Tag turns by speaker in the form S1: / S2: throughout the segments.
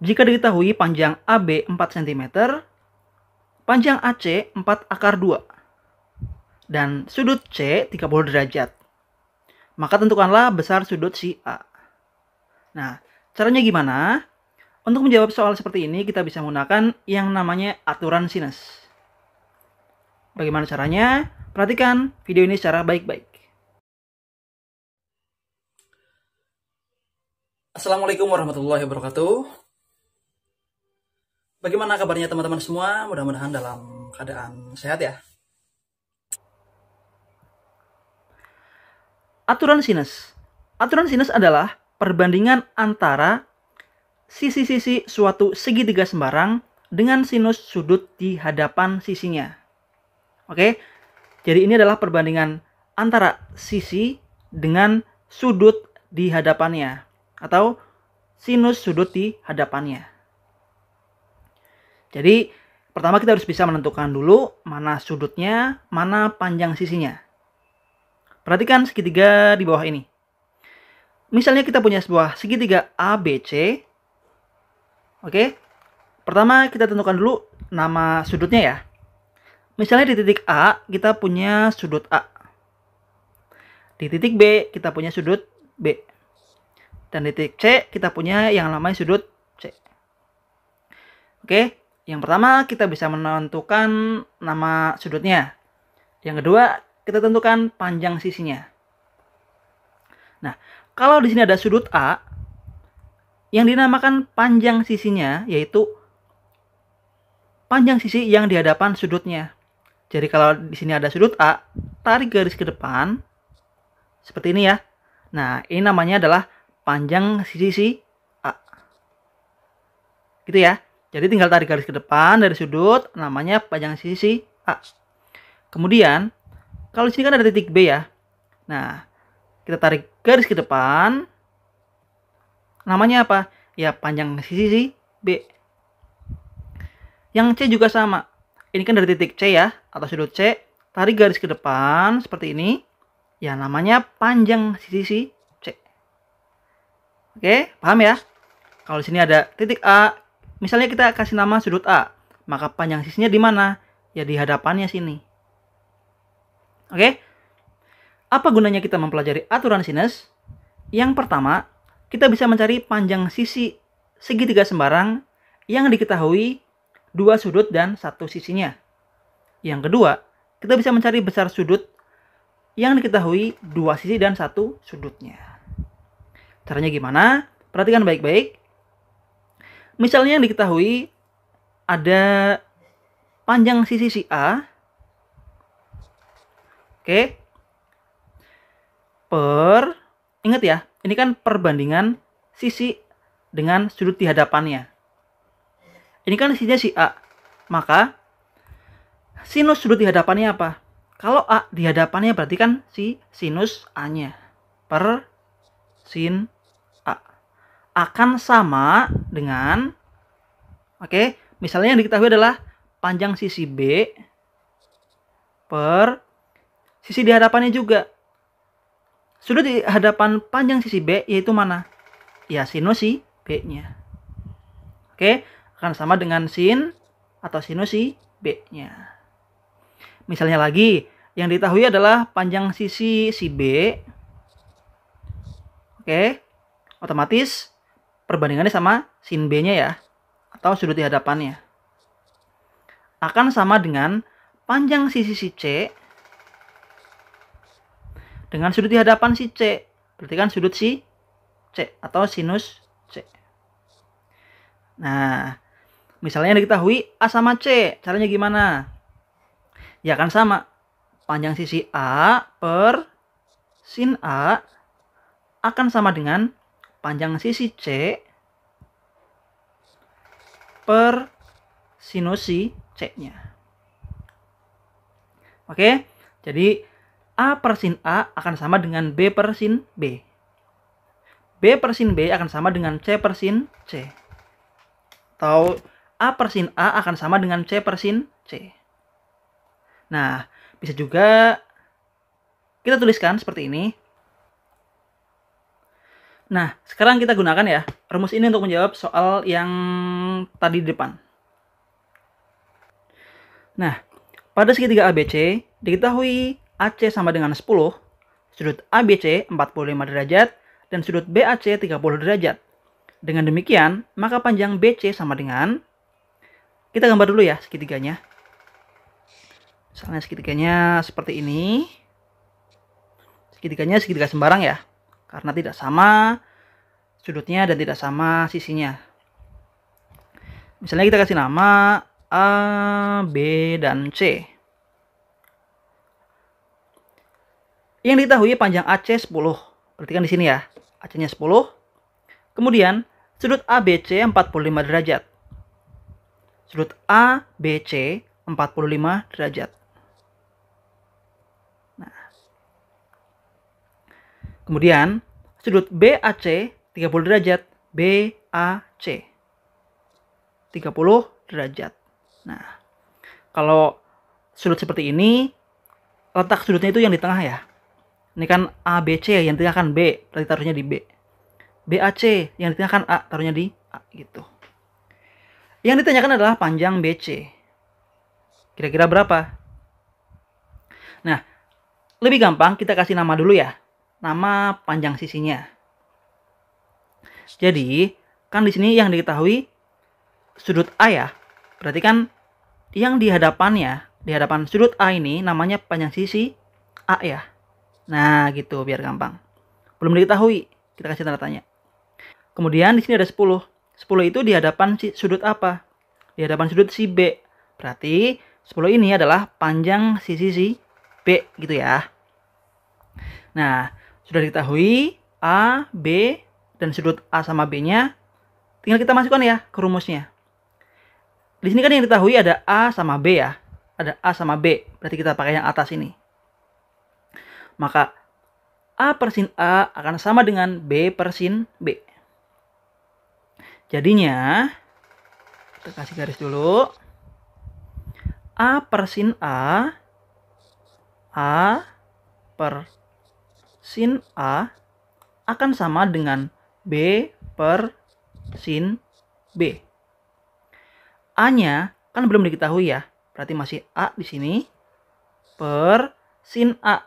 S1: Jika diketahui panjang AB 4 cm, panjang AC 4 akar 2, dan sudut C 30 derajat. Maka tentukanlah besar sudut si A. Nah, caranya gimana? Untuk menjawab soal seperti ini, kita bisa menggunakan yang namanya aturan sinus. Bagaimana caranya? Perhatikan video ini secara baik-baik. Assalamualaikum warahmatullahi wabarakatuh. Bagaimana kabarnya teman-teman semua? Mudah-mudahan dalam keadaan sehat ya. Aturan sinus. Aturan sinus adalah perbandingan antara sisi-sisi suatu segitiga sembarang dengan sinus sudut di hadapan sisinya. Oke. Jadi ini adalah perbandingan antara sisi dengan sudut di hadapannya atau sinus sudut di hadapannya. Jadi pertama kita harus bisa menentukan dulu mana sudutnya, mana panjang sisinya. Perhatikan segitiga di bawah ini. Misalnya kita punya sebuah segitiga ABC. Oke. Pertama kita tentukan dulu nama sudutnya ya. Misalnya di titik A kita punya sudut A. Di titik B kita punya sudut B. Dan di titik C kita punya yang namanya sudut C. Oke. Yang pertama, kita bisa menentukan nama sudutnya. Yang kedua, kita tentukan panjang sisinya. Nah, kalau di sini ada sudut A, yang dinamakan panjang sisinya yaitu panjang sisi yang di hadapan sudutnya. Jadi kalau di sini ada sudut A, tarik garis ke depan seperti ini ya. Nah, ini namanya adalah panjang sisi A. Gitu ya. Jadi tinggal tarik garis ke depan dari sudut, namanya panjang sisi A. Kemudian, kalau di sini kan ada titik B ya. Nah, kita tarik garis ke depan. Namanya apa? Ya, panjang sisi B. Yang C juga sama. Ini kan dari titik C ya, atau sudut C. Tarik garis ke depan seperti ini. Ya, namanya panjang sisi C. Oke, paham ya? Kalau di sini ada titik A, Misalnya kita kasih nama sudut A, maka panjang sisinya di mana? Ya di hadapannya sini. Oke? Apa gunanya kita mempelajari aturan sinus? Yang pertama, kita bisa mencari panjang sisi segitiga sembarang yang diketahui dua sudut dan satu sisinya. Yang kedua, kita bisa mencari besar sudut yang diketahui dua sisi dan satu sudutnya. Caranya gimana? Perhatikan baik-baik. Misalnya yang diketahui ada panjang sisi si A. Oke. Per ingat ya, ini kan perbandingan sisi dengan sudut di hadapannya. Ini kan sisinya si A. Maka sinus sudut di hadapannya apa? Kalau A di hadapannya berarti kan si sinus A-nya per sin akan sama dengan oke, okay, misalnya yang diketahui adalah panjang sisi B per sisi di hadapannya juga. Sudut di hadapan panjang sisi B yaitu mana? Ya sinus si B-nya. Oke, akan sama dengan sin atau sinus si B-nya. Misalnya lagi, yang diketahui adalah panjang sisi si B. Oke, otomatis perbandingannya sama sin B-nya ya, atau sudut di hadapannya. Akan sama dengan panjang sisi si C dengan sudut di hadapan si C. Berarti kan sudut si C atau sinus C. Nah, misalnya diketahui A sama C, caranya gimana? Ya kan sama. Panjang sisi A per sin A akan sama dengan panjang sisi C per sinusi C-nya. Oke, jadi A per sin A akan sama dengan B per sin B. B per sin B akan sama dengan C per sin C. Atau A per sin A akan sama dengan C per sin C. Nah, bisa juga kita tuliskan seperti ini. Nah, sekarang kita gunakan ya rumus ini untuk menjawab soal yang tadi di depan. Nah, pada segitiga ABC, diketahui AC sama dengan 10, sudut ABC 45 derajat, dan sudut BAC 30 derajat. Dengan demikian, maka panjang BC sama dengan, kita gambar dulu ya segitiganya. Misalnya segitiganya seperti ini. Segitiganya segitiga sembarang ya karena tidak sama sudutnya dan tidak sama sisinya. Misalnya kita kasih nama A, B, dan C. Yang diketahui panjang AC 10. Perhatikan di sini ya. AC-nya 10. Kemudian sudut ABC 45 derajat. Sudut ABC 45 derajat. Kemudian sudut BAC 30 derajat BAC 30 derajat. Nah, kalau sudut seperti ini letak sudutnya itu yang di tengah ya. Ini kan ABC yang di kan B, berarti taruhnya di B. BAC yang ditanyakan A, taruhnya di A gitu. Yang ditanyakan adalah panjang BC. Kira-kira berapa? Nah, lebih gampang kita kasih nama dulu ya nama panjang sisinya. Jadi, kan di sini yang diketahui sudut A ya. Berarti kan yang di hadapannya, di hadapan sudut A ini namanya panjang sisi A ya. Nah, gitu biar gampang. Belum diketahui, kita kasih tanda tanya. Kemudian di sini ada 10. 10 itu di hadapan si sudut apa? Di hadapan sudut si B. Berarti 10 ini adalah panjang sisi si B gitu ya. Nah, sudah diketahui A, B, dan sudut A sama B-nya. Tinggal kita masukkan ya ke rumusnya. Di sini kan yang diketahui ada A sama B ya. Ada A sama B. Berarti kita pakai yang atas ini. Maka A persin A akan sama dengan B persin B. Jadinya, kita kasih garis dulu. A persin A, A per sin A akan sama dengan B per sin B. A-nya kan belum diketahui ya, berarti masih A di sini per sin A.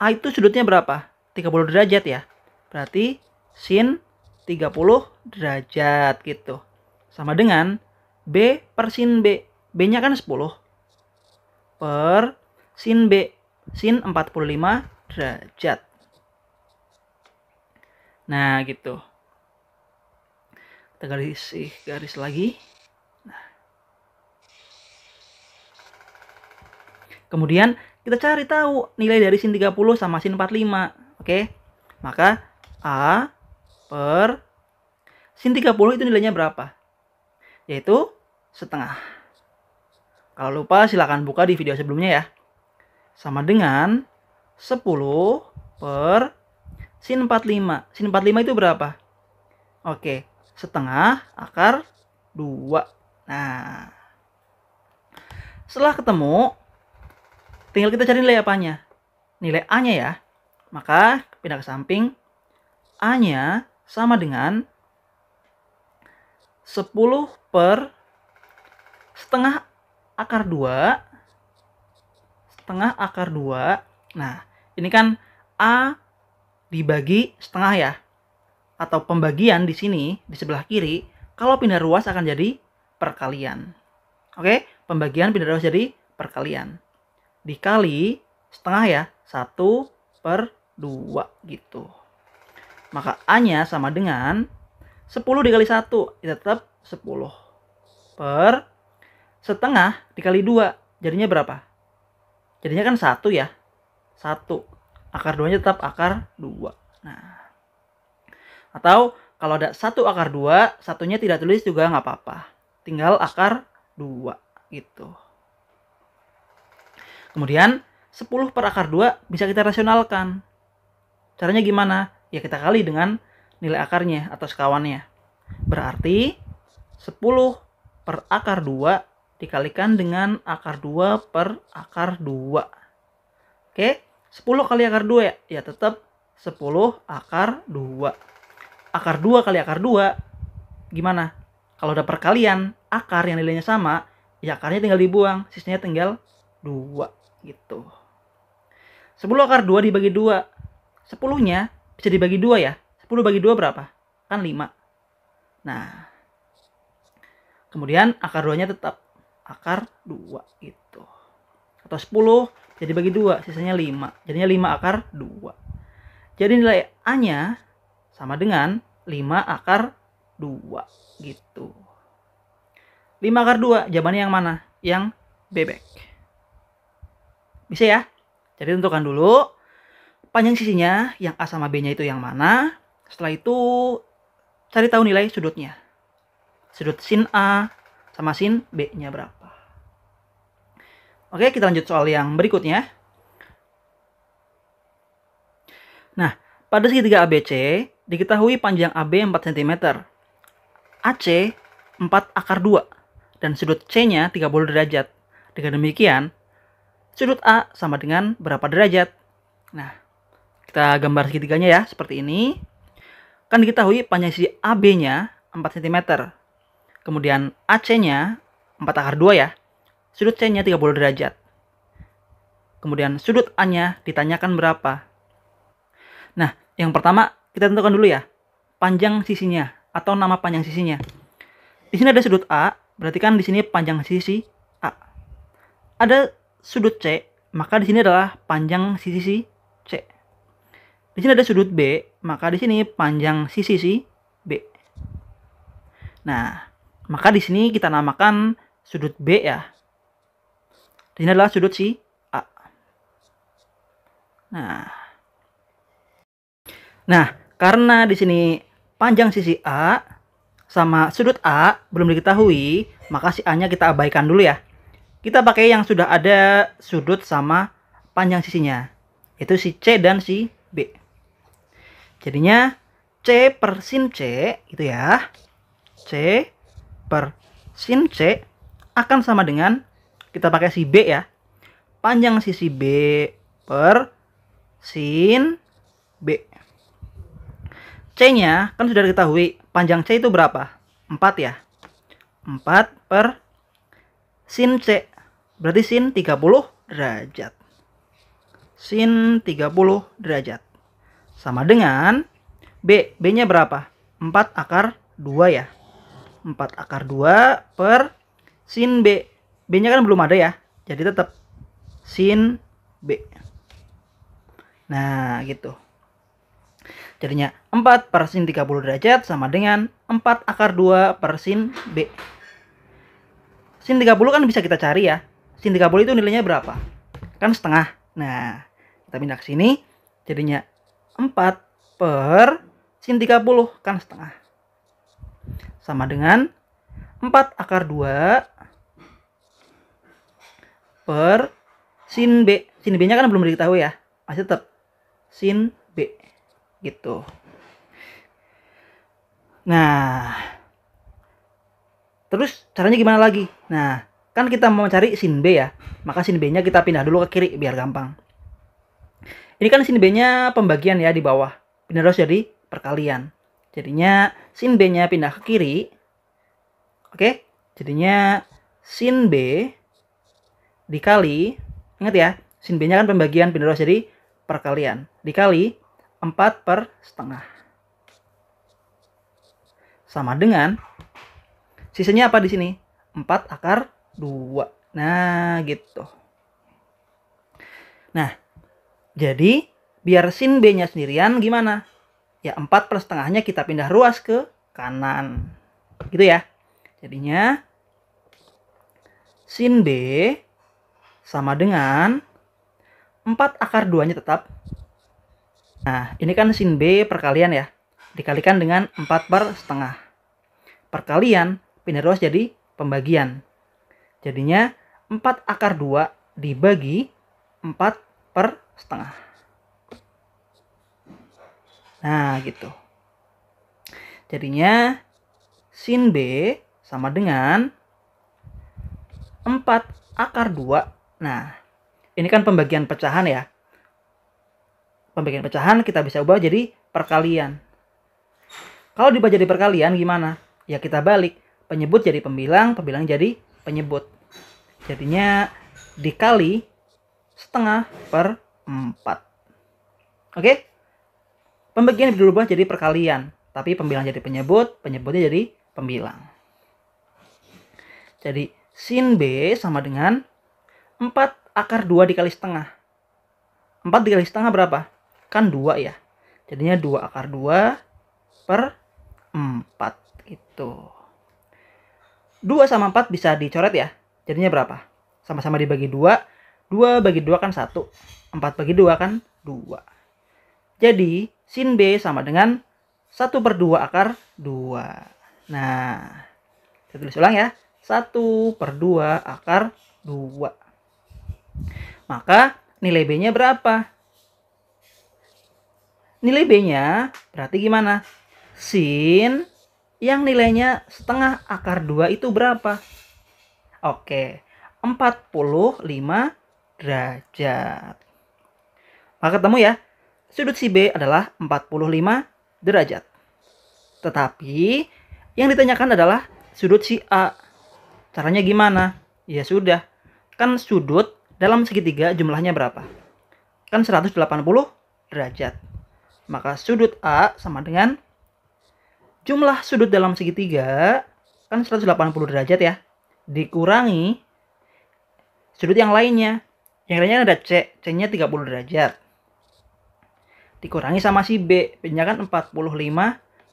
S1: A itu sudutnya berapa? 30 derajat ya. Berarti sin 30 derajat gitu. Sama dengan B per sin B. B-nya kan 10 per sin B. Sin 45 derajat. Nah, gitu. Kita garis garis lagi. Nah. Kemudian kita cari tahu nilai dari sin 30 sama sin 45. Oke. Maka A per sin 30 itu nilainya berapa? Yaitu setengah. Kalau lupa silahkan buka di video sebelumnya ya. Sama dengan 10 per sin 45. Sin 45 itu berapa? Oke, setengah akar 2. Nah, setelah ketemu, tinggal kita cari nilai apanya. Nilai A-nya ya. Maka pindah ke samping. A-nya sama dengan 10 per setengah akar 2. Setengah akar 2. Nah, ini kan A dibagi setengah ya. Atau pembagian di sini, di sebelah kiri, kalau pindah ruas akan jadi perkalian. Oke, pembagian pindah ruas jadi perkalian. Dikali setengah ya, satu per dua gitu. Maka A-nya sama dengan 10 dikali 1, tetap 10 per setengah dikali 2. Jadinya berapa? Jadinya kan 1 ya, satu akar duanya tetap akar dua nah atau kalau ada satu akar dua satunya tidak tulis juga nggak apa-apa tinggal akar dua gitu kemudian 10 per akar 2 bisa kita rasionalkan caranya gimana ya kita kali dengan nilai akarnya atau sekawannya berarti 10 per akar 2 dikalikan dengan akar 2 per akar 2 Oke, 10 kali akar 2 ya? Ya tetap 10 akar 2. Akar 2 kali akar 2 gimana? Kalau ada perkalian, akar yang nilainya sama, ya akarnya tinggal dibuang, sisanya tinggal 2 gitu. 10 akar 2 dibagi 2. 10-nya bisa dibagi 2 ya. 10 bagi 2 berapa? Kan 5. Nah, kemudian akar 2-nya tetap akar 2 gitu atau 10 jadi bagi 2 sisanya 5 jadinya 5 akar 2 jadi nilai A nya sama dengan 5 akar 2 gitu 5 akar 2 jawabannya yang mana? yang bebek bisa ya? jadi tentukan dulu panjang sisinya yang A sama B nya itu yang mana setelah itu cari tahu nilai sudutnya sudut sin A sama sin B nya berapa Oke, kita lanjut soal yang berikutnya. Nah, pada segitiga ABC, diketahui panjang AB 4 cm. AC 4 akar 2 dan sudut C-nya 30 derajat. Dengan demikian, sudut A sama dengan berapa derajat? Nah, kita gambar segitiganya ya, seperti ini. Kan diketahui panjang segitiga AB-nya 4 cm. Kemudian AC-nya 4 akar 2 ya sudut C-nya 30 derajat. Kemudian sudut A-nya ditanyakan berapa. Nah, yang pertama kita tentukan dulu ya, panjang sisinya atau nama panjang sisinya. Di sini ada sudut A, berarti kan di sini panjang sisi A. Ada sudut C, maka di sini adalah panjang sisi C. Di sini ada sudut B, maka di sini panjang sisi C. B. Nah, maka di sini kita namakan sudut B ya. Ini adalah sudut si A. Nah. Nah, karena di sini panjang sisi A sama sudut A belum diketahui, maka si A-nya kita abaikan dulu ya. Kita pakai yang sudah ada sudut sama panjang sisinya, yaitu si C dan si B. Jadinya C per sin C itu ya. C per sin C akan sama dengan kita pakai si B ya. Panjang sisi B per sin B. C-nya kan sudah diketahui panjang C itu berapa? 4 ya. 4 per sin C. Berarti sin 30 derajat. Sin 30 derajat. Sama dengan B. B-nya berapa? 4 akar 2 ya. 4 akar 2 per sin B. B-nya kan belum ada ya. Jadi tetap sin B. Nah, gitu. Jadinya 4 per sin 30 derajat sama dengan 4 akar 2 per sin B. Sin 30 kan bisa kita cari ya. Sin 30 itu nilainya berapa? Kan setengah. Nah, kita pindah ke sini. Jadinya 4 per sin 30 kan setengah. Sama dengan 4 akar 2 per sin B. Sin B-nya kan belum diketahui ya. Masih tetap sin B. Gitu. Nah, terus caranya gimana lagi? Nah, kan kita mau cari sin B ya. Maka sin B-nya kita pindah dulu ke kiri biar gampang. Ini kan sin B-nya pembagian ya di bawah. Pindah terus jadi perkalian. Jadinya sin B-nya pindah ke kiri. Oke, jadinya sin B dikali ingat ya sin B nya kan pembagian pindah jadi perkalian dikali 4 per setengah sama dengan sisanya apa di sini 4 akar 2 nah gitu nah jadi biar sin B nya sendirian gimana ya 4 per setengahnya kita pindah ruas ke kanan gitu ya jadinya sin B sama dengan 4 akar 2-nya tetap. Nah, ini kan sin B perkalian ya. Dikalikan dengan 4 per setengah. Perkalian, pindah ruas jadi pembagian. Jadinya 4 akar 2 dibagi 4 per setengah. Nah, gitu. Jadinya sin B sama dengan 4 akar 2 Nah, ini kan pembagian pecahan ya. Pembagian pecahan kita bisa ubah jadi perkalian. Kalau diubah jadi perkalian gimana? Ya kita balik. Penyebut jadi pembilang, pembilang jadi penyebut. Jadinya dikali setengah per empat Oke? Pembagian berubah jadi perkalian. Tapi pembilang jadi penyebut, penyebutnya jadi pembilang. Jadi sin B sama dengan 4 akar 2 dikali setengah. 4 dikali setengah berapa? Kan 2 ya. Jadinya 2 akar 2 per 4 gitu. 2 sama 4 bisa dicoret ya. Jadinya berapa? Sama-sama dibagi 2. 2 bagi 2 kan 1. 4 bagi 2 kan 2. Jadi sin B sama dengan 1 per 2 akar 2. Nah, kita tulis ulang ya. 1 per 2 akar 2. Maka nilai B-nya berapa? Nilai B-nya berarti gimana? Sin yang nilainya setengah akar 2 itu berapa? Oke, 45 derajat. Maka ketemu ya, sudut si B adalah 45 derajat. Tetapi yang ditanyakan adalah sudut si A. Caranya gimana? Ya sudah, kan sudut dalam segitiga jumlahnya berapa? Kan 180 derajat. Maka sudut A sama dengan jumlah sudut dalam segitiga kan 180 derajat ya. Dikurangi sudut yang lainnya. Yang lainnya ada C, C-nya 30 derajat. Dikurangi sama si B, B-nya kan 45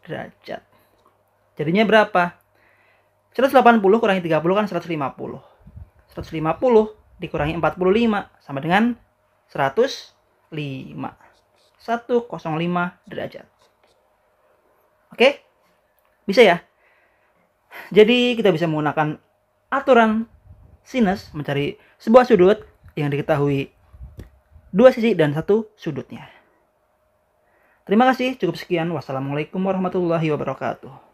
S1: derajat. Jadinya berapa? 180 kurangi 30 kan 150. 150 dikurangi 45 sama dengan 105. 105 derajat. Oke? Bisa ya? Jadi kita bisa menggunakan aturan sinus mencari sebuah sudut yang diketahui dua sisi dan satu sudutnya. Terima kasih, cukup sekian. Wassalamualaikum warahmatullahi wabarakatuh.